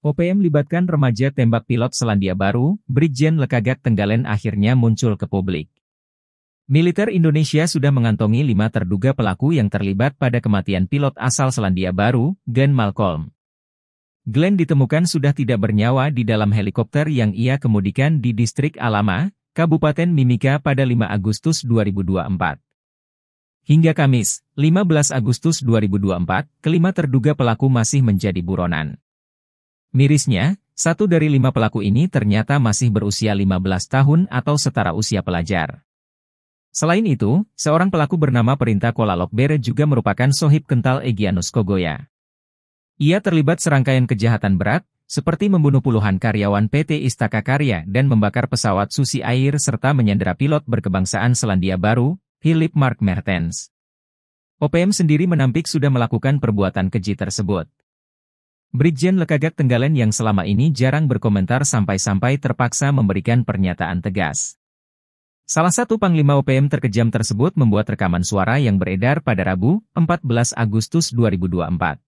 OPM libatkan remaja tembak pilot Selandia Baru, Brigjen Lekagat Tenggalen akhirnya muncul ke publik. Militer Indonesia sudah mengantongi lima terduga pelaku yang terlibat pada kematian pilot asal Selandia Baru, Glenn Malcolm. Glenn ditemukan sudah tidak bernyawa di dalam helikopter yang ia kemudikan di distrik Alama, Kabupaten Mimika pada 5 Agustus 2024. Hingga Kamis, 15 Agustus 2024, kelima terduga pelaku masih menjadi buronan. Mirisnya, satu dari lima pelaku ini ternyata masih berusia 15 tahun atau setara usia pelajar. Selain itu, seorang pelaku bernama Perintah Kola Lokber juga merupakan sohib kental Egyanus Kogoya. Ia terlibat serangkaian kejahatan berat, seperti membunuh puluhan karyawan PT Istaka Karya dan membakar pesawat Susi Air serta menyandera pilot berkebangsaan Selandia Baru, Philip Mark Mertens. OPM sendiri menampik sudah melakukan perbuatan keji tersebut. Brigjen Lekagak Tenggalen yang selama ini jarang berkomentar sampai-sampai terpaksa memberikan pernyataan tegas. Salah satu Panglima OPM terkejam tersebut membuat rekaman suara yang beredar pada Rabu, 14 Agustus 2024.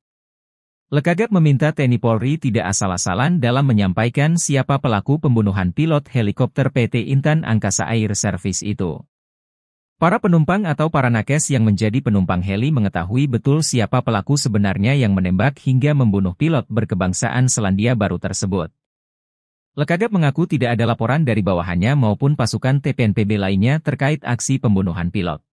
Lekagak meminta TNI Polri tidak asal-asalan dalam menyampaikan siapa pelaku pembunuhan pilot helikopter PT Intan Angkasa Air Service itu. Para penumpang atau para nakes yang menjadi penumpang heli mengetahui betul siapa pelaku sebenarnya yang menembak hingga membunuh pilot berkebangsaan Selandia Baru tersebut. Lekagap mengaku tidak ada laporan dari bawahannya maupun pasukan TPNPB lainnya terkait aksi pembunuhan pilot.